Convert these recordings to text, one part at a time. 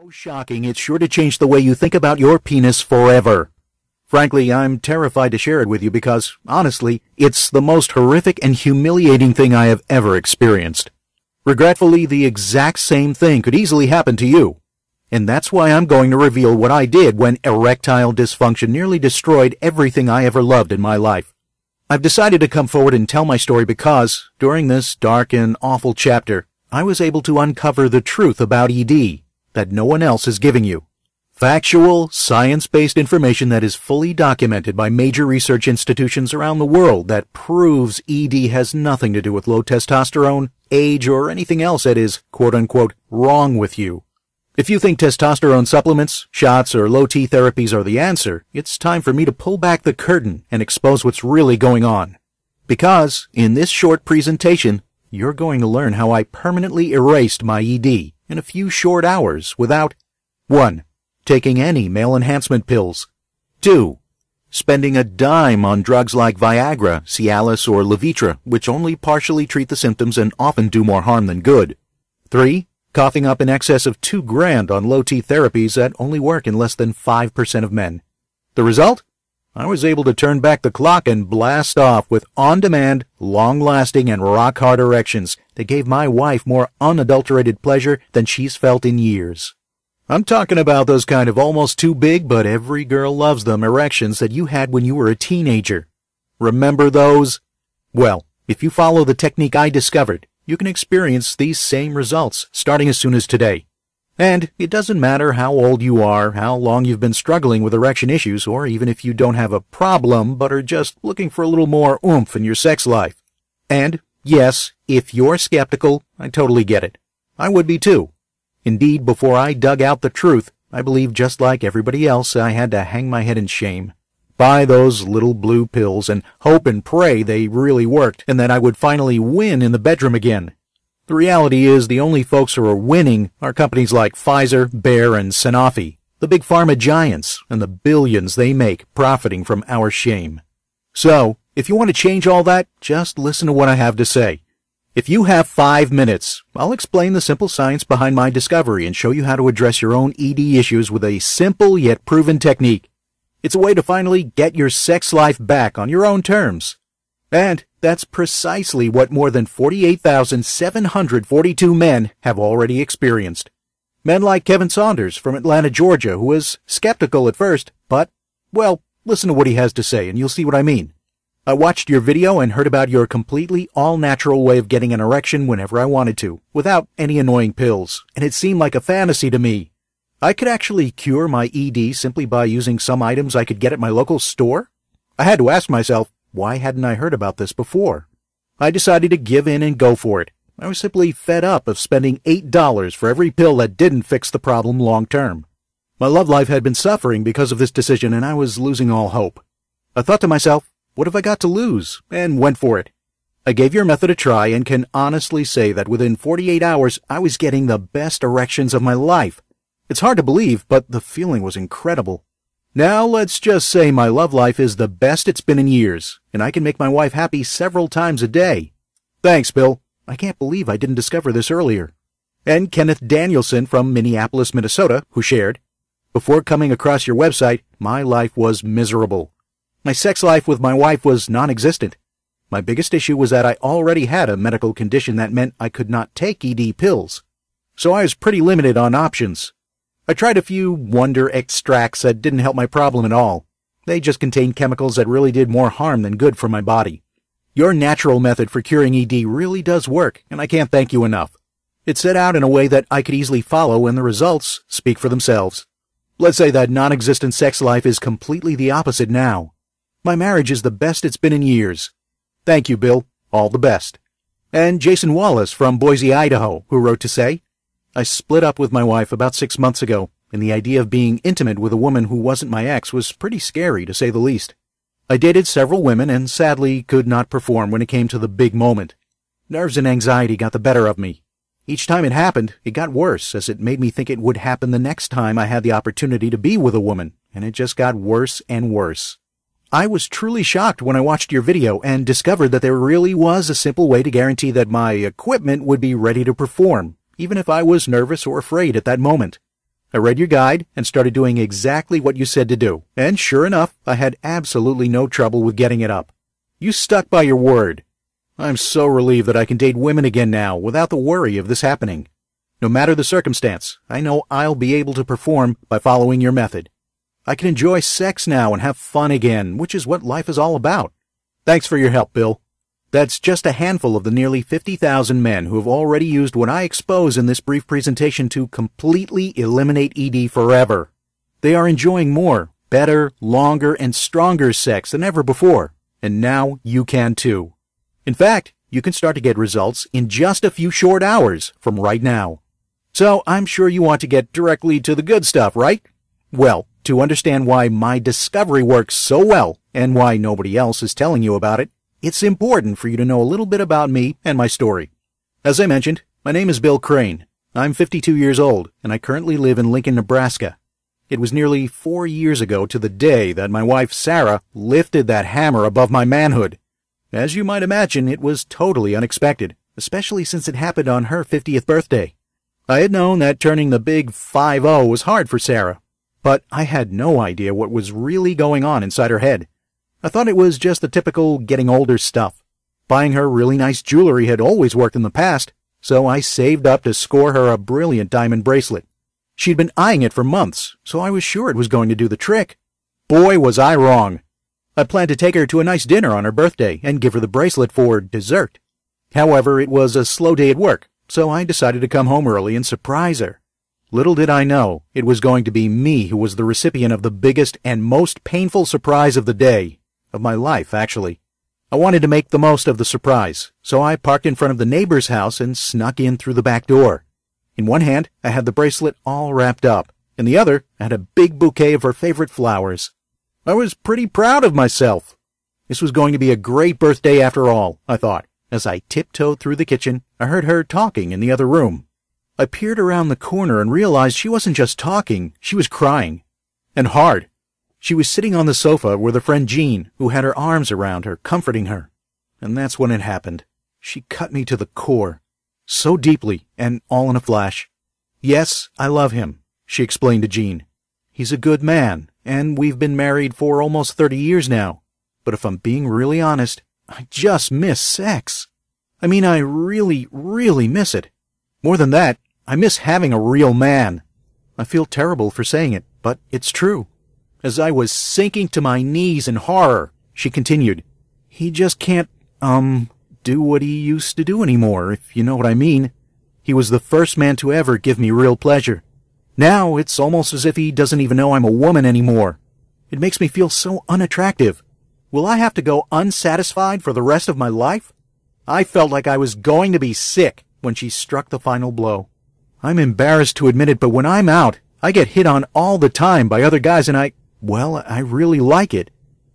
So shocking, it's sure to change the way you think about your penis forever. Frankly, I'm terrified to share it with you because, honestly, it's the most horrific and humiliating thing I have ever experienced. Regretfully, the exact same thing could easily happen to you. And that's why I'm going to reveal what I did when erectile dysfunction nearly destroyed everything I ever loved in my life. I've decided to come forward and tell my story because, during this dark and awful chapter, I was able to uncover the truth about ED that no one else is giving you. Factual, science-based information that is fully documented by major research institutions around the world that proves ED has nothing to do with low testosterone, age, or anything else that is quote-unquote wrong with you. If you think testosterone supplements, shots, or low T therapies are the answer, it's time for me to pull back the curtain and expose what's really going on. Because, in this short presentation, you're going to learn how I permanently erased my ED in a few short hours without 1. Taking any male enhancement pills. 2. Spending a dime on drugs like Viagra, Cialis, or Levitra, which only partially treat the symptoms and often do more harm than good. 3. Coughing up in excess of 2 grand on low T therapies that only work in less than 5% of men. The result? I was able to turn back the clock and blast off with on demand, long lasting, and rock hard erections that gave my wife more unadulterated pleasure than she's felt in years. I'm talking about those kind of almost too big, but every girl loves them erections that you had when you were a teenager. Remember those? Well, if you follow the technique I discovered, you can experience these same results starting as soon as today. And it doesn't matter how old you are, how long you've been struggling with erection issues, or even if you don't have a problem but are just looking for a little more oomph in your sex life. And yes, if you're skeptical, I totally get it. I would be too. Indeed, before I dug out the truth, I believed just like everybody else I had to hang my head in shame, buy those little blue pills and hope and pray they really worked and that I would finally win in the bedroom again the reality is the only folks who are winning are companies like Pfizer, Bayer, and Sanofi, the big pharma giants, and the billions they make profiting from our shame. So, if you want to change all that, just listen to what I have to say. If you have five minutes, I'll explain the simple science behind my discovery and show you how to address your own ED issues with a simple yet proven technique. It's a way to finally get your sex life back on your own terms. And that's precisely what more than 48,742 men have already experienced. Men like Kevin Saunders from Atlanta, Georgia, who was skeptical at first, but, well, listen to what he has to say and you'll see what I mean. I watched your video and heard about your completely all-natural way of getting an erection whenever I wanted to, without any annoying pills, and it seemed like a fantasy to me. I could actually cure my ED simply by using some items I could get at my local store? I had to ask myself, why hadn't I heard about this before? I decided to give in and go for it. I was simply fed up of spending $8 for every pill that didn't fix the problem long term. My love life had been suffering because of this decision and I was losing all hope. I thought to myself, what have I got to lose? And went for it. I gave your method a try and can honestly say that within 48 hours I was getting the best erections of my life. It's hard to believe, but the feeling was incredible. Now let's just say my love life is the best it's been in years, and I can make my wife happy several times a day. Thanks, Bill. I can't believe I didn't discover this earlier. And Kenneth Danielson from Minneapolis, Minnesota, who shared, Before coming across your website, my life was miserable. My sex life with my wife was non-existent. My biggest issue was that I already had a medical condition that meant I could not take ED pills. So I was pretty limited on options. I tried a few wonder extracts that didn't help my problem at all. They just contained chemicals that really did more harm than good for my body. Your natural method for curing ED really does work, and I can't thank you enough. It's set out in a way that I could easily follow, and the results speak for themselves. Let's say that non-existent sex life is completely the opposite now. My marriage is the best it's been in years. Thank you, Bill. All the best. And Jason Wallace from Boise, Idaho, who wrote to say, I split up with my wife about six months ago, and the idea of being intimate with a woman who wasn't my ex was pretty scary, to say the least. I dated several women and sadly could not perform when it came to the big moment. Nerves and anxiety got the better of me. Each time it happened, it got worse, as it made me think it would happen the next time I had the opportunity to be with a woman, and it just got worse and worse. I was truly shocked when I watched your video and discovered that there really was a simple way to guarantee that my equipment would be ready to perform even if I was nervous or afraid at that moment. I read your guide and started doing exactly what you said to do, and sure enough, I had absolutely no trouble with getting it up. You stuck by your word. I'm so relieved that I can date women again now without the worry of this happening. No matter the circumstance, I know I'll be able to perform by following your method. I can enjoy sex now and have fun again, which is what life is all about. Thanks for your help, Bill. That's just a handful of the nearly 50,000 men who have already used what I expose in this brief presentation to completely eliminate ED forever. They are enjoying more, better, longer, and stronger sex than ever before, and now you can too. In fact, you can start to get results in just a few short hours from right now. So I'm sure you want to get directly to the good stuff, right? Well, to understand why my discovery works so well and why nobody else is telling you about it, it's important for you to know a little bit about me and my story. As I mentioned, my name is Bill Crane. I'm 52 years old, and I currently live in Lincoln, Nebraska. It was nearly four years ago to the day that my wife Sarah lifted that hammer above my manhood. As you might imagine, it was totally unexpected, especially since it happened on her 50th birthday. I had known that turning the big 5-0 was hard for Sarah, but I had no idea what was really going on inside her head. I thought it was just the typical getting older stuff. Buying her really nice jewelry had always worked in the past, so I saved up to score her a brilliant diamond bracelet. She'd been eyeing it for months, so I was sure it was going to do the trick. Boy, was I wrong. I planned to take her to a nice dinner on her birthday and give her the bracelet for dessert. However, it was a slow day at work, so I decided to come home early and surprise her. Little did I know it was going to be me who was the recipient of the biggest and most painful surprise of the day of my life, actually. I wanted to make the most of the surprise, so I parked in front of the neighbor's house and snuck in through the back door. In one hand, I had the bracelet all wrapped up. In the other, I had a big bouquet of her favorite flowers. I was pretty proud of myself. This was going to be a great birthday after all, I thought. As I tiptoed through the kitchen, I heard her talking in the other room. I peered around the corner and realized she wasn't just talking, she was crying. And hard. She was sitting on the sofa with her friend Jean, who had her arms around her, comforting her. And that's when it happened. She cut me to the core. So deeply, and all in a flash. Yes, I love him, she explained to Jean. He's a good man, and we've been married for almost 30 years now. But if I'm being really honest, I just miss sex. I mean, I really, really miss it. More than that, I miss having a real man. I feel terrible for saying it, but it's true as I was sinking to my knees in horror. She continued, He just can't, um, do what he used to do anymore, if you know what I mean. He was the first man to ever give me real pleasure. Now it's almost as if he doesn't even know I'm a woman anymore. It makes me feel so unattractive. Will I have to go unsatisfied for the rest of my life? I felt like I was going to be sick when she struck the final blow. I'm embarrassed to admit it, but when I'm out, I get hit on all the time by other guys and I, well, I really like it.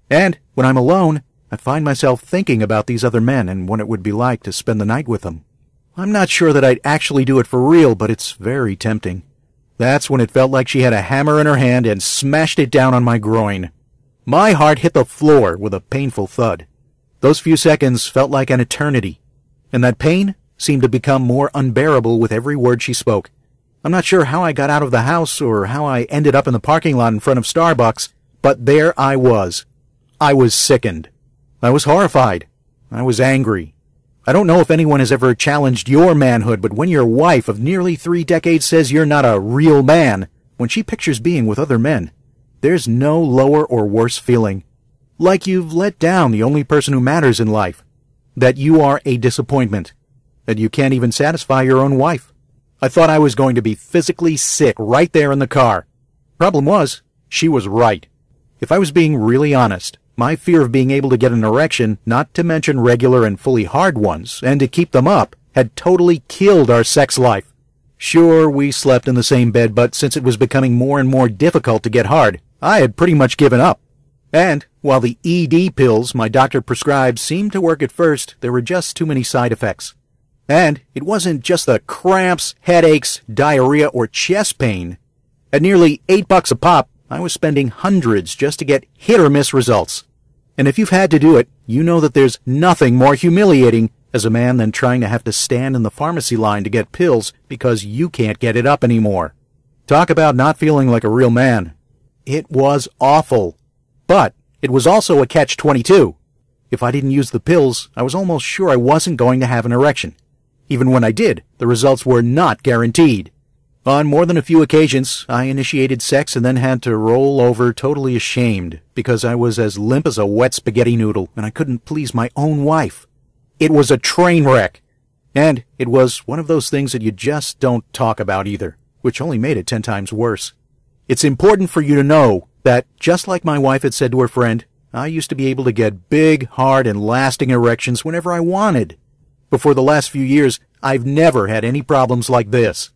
And when I'm alone, I find myself thinking about these other men and what it would be like to spend the night with them. I'm not sure that I'd actually do it for real, but it's very tempting. That's when it felt like she had a hammer in her hand and smashed it down on my groin. My heart hit the floor with a painful thud. Those few seconds felt like an eternity, and that pain seemed to become more unbearable with every word she spoke. I'm not sure how I got out of the house or how I ended up in the parking lot in front of Starbucks, but there I was. I was sickened. I was horrified. I was angry. I don't know if anyone has ever challenged your manhood, but when your wife of nearly three decades says you're not a real man, when she pictures being with other men, there's no lower or worse feeling. Like you've let down the only person who matters in life. That you are a disappointment. That you can't even satisfy your own wife. I thought I was going to be physically sick right there in the car. Problem was, she was right. If I was being really honest, my fear of being able to get an erection, not to mention regular and fully hard ones, and to keep them up, had totally killed our sex life. Sure, we slept in the same bed, but since it was becoming more and more difficult to get hard, I had pretty much given up. And, while the ED pills my doctor prescribed seemed to work at first, there were just too many side effects. And it wasn't just the cramps, headaches, diarrhea, or chest pain. At nearly eight bucks a pop, I was spending hundreds just to get hit or miss results. And if you've had to do it, you know that there's nothing more humiliating as a man than trying to have to stand in the pharmacy line to get pills because you can't get it up anymore. Talk about not feeling like a real man. It was awful. But it was also a catch-22. If I didn't use the pills, I was almost sure I wasn't going to have an erection. Even when I did, the results were not guaranteed. On more than a few occasions, I initiated sex and then had to roll over totally ashamed because I was as limp as a wet spaghetti noodle and I couldn't please my own wife. It was a train wreck. And it was one of those things that you just don't talk about either, which only made it ten times worse. It's important for you to know that, just like my wife had said to her friend, I used to be able to get big, hard, and lasting erections whenever I wanted but for the last few years, I've never had any problems like this.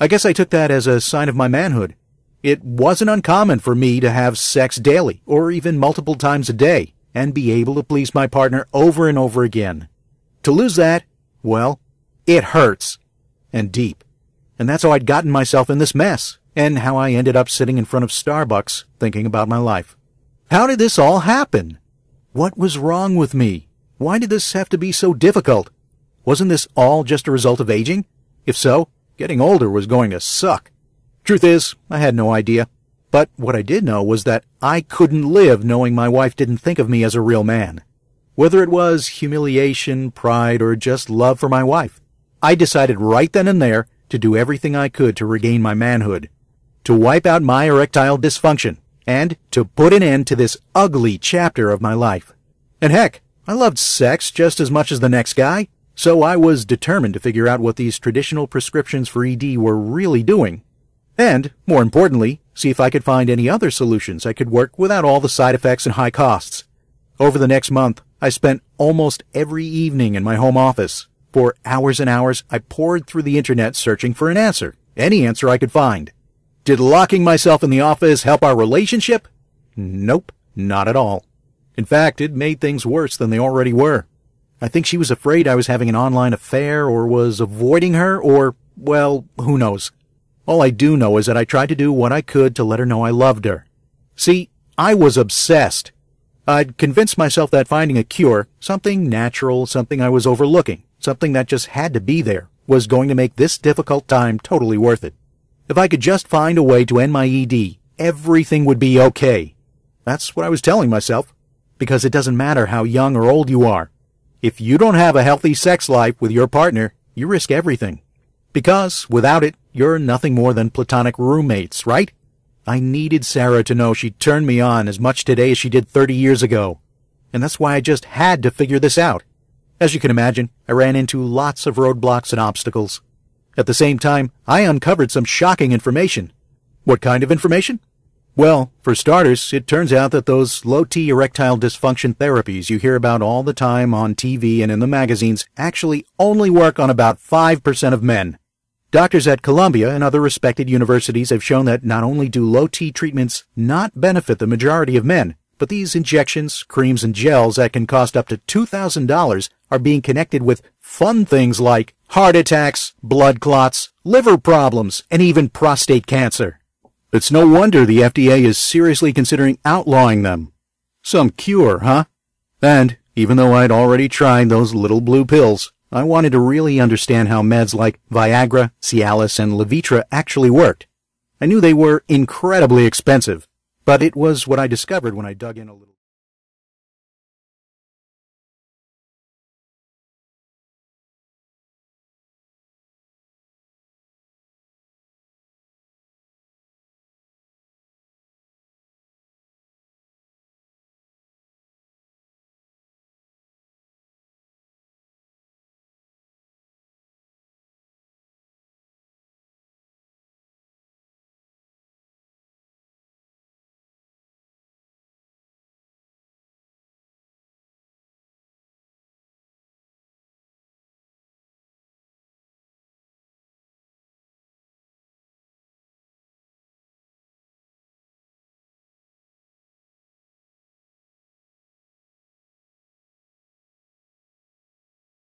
I guess I took that as a sign of my manhood. It wasn't uncommon for me to have sex daily, or even multiple times a day, and be able to please my partner over and over again. To lose that, well, it hurts. And deep. And that's how I'd gotten myself in this mess, and how I ended up sitting in front of Starbucks thinking about my life. How did this all happen? What was wrong with me? Why did this have to be so difficult? Wasn't this all just a result of aging? If so, getting older was going to suck. Truth is, I had no idea. But what I did know was that I couldn't live knowing my wife didn't think of me as a real man. Whether it was humiliation, pride, or just love for my wife, I decided right then and there to do everything I could to regain my manhood, to wipe out my erectile dysfunction, and to put an end to this ugly chapter of my life. And heck, I loved sex just as much as the next guy. So I was determined to figure out what these traditional prescriptions for ED were really doing, and, more importantly, see if I could find any other solutions that could work without all the side effects and high costs. Over the next month, I spent almost every evening in my home office. For hours and hours, I pored through the internet searching for an answer, any answer I could find. Did locking myself in the office help our relationship? Nope, not at all. In fact, it made things worse than they already were. I think she was afraid I was having an online affair or was avoiding her or, well, who knows. All I do know is that I tried to do what I could to let her know I loved her. See, I was obsessed. I'd convinced myself that finding a cure, something natural, something I was overlooking, something that just had to be there, was going to make this difficult time totally worth it. If I could just find a way to end my ED, everything would be okay. That's what I was telling myself. Because it doesn't matter how young or old you are. If you don't have a healthy sex life with your partner, you risk everything. Because without it, you're nothing more than platonic roommates, right? I needed Sarah to know she turned me on as much today as she did 30 years ago. And that's why I just had to figure this out. As you can imagine, I ran into lots of roadblocks and obstacles. At the same time, I uncovered some shocking information. What kind of information? Well, for starters, it turns out that those low T erectile dysfunction therapies you hear about all the time on TV and in the magazines actually only work on about 5% of men. Doctors at Columbia and other respected universities have shown that not only do low T treatments not benefit the majority of men, but these injections, creams, and gels that can cost up to $2,000 are being connected with fun things like heart attacks, blood clots, liver problems, and even prostate cancer. It's no wonder the FDA is seriously considering outlawing them. Some cure, huh? And, even though I'd already tried those little blue pills, I wanted to really understand how meds like Viagra, Cialis, and Levitra actually worked. I knew they were incredibly expensive, but it was what I discovered when I dug in a little.